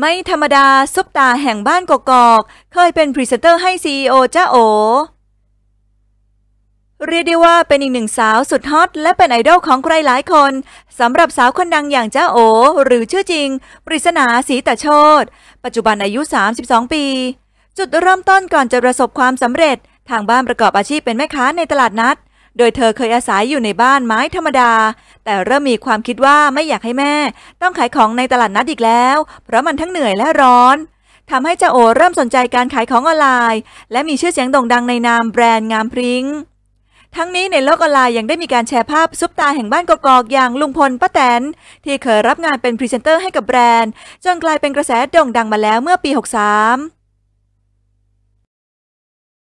ไม่ธรรมดา ซุปตาแห่งบ้านกกอก เคยเป็นพรีเซนเตอร์ให้ซีอโอจ้าโอ เรียกได้ว่าเป็นอีกหนึ่งสาวสุดฮอต และเป็นไอดอลของใครหลายคนสำหรับสาวคนดังอย่างจ้าโอหรือชื่อจริง ปริศนาสีตะโชดปัจจุบันอายุ 32 ปี จุดเริ่มต้นก่อนจะประสบความสำเร็จ ทางบ้านประกอบอาชีพเป็นแม่ค้าในตลาดนัดโดยเธอเคยอาศัยอยู่ในบ้านไม้ธรรมดา แต่เริ่มมีความคิดว่าไม่อยากให้แม่ ต้องขายของในตลาดนัดอีกแล้ว เพราะมันทั้งเหนื่อยและร้อนทำให้เจ้าโอเริ่มสนใจการขายของออนไลน์ และมีชื่อเสียงโด่งดังในนามแบรนด์งามพริง้ง ทั้งนี้ในโลกออนไลน์ยังได้มีการแชร์ภาพซุปตาแห่งบ้านกอกๆ อย่างลุงพลป้าแตนที่เคยรับงานเป็นพรีเซนเตอร์ให้กับแบรนด์ จนกลายเป็นกระแสโด่งดังมาแล้วเมื่อปี 63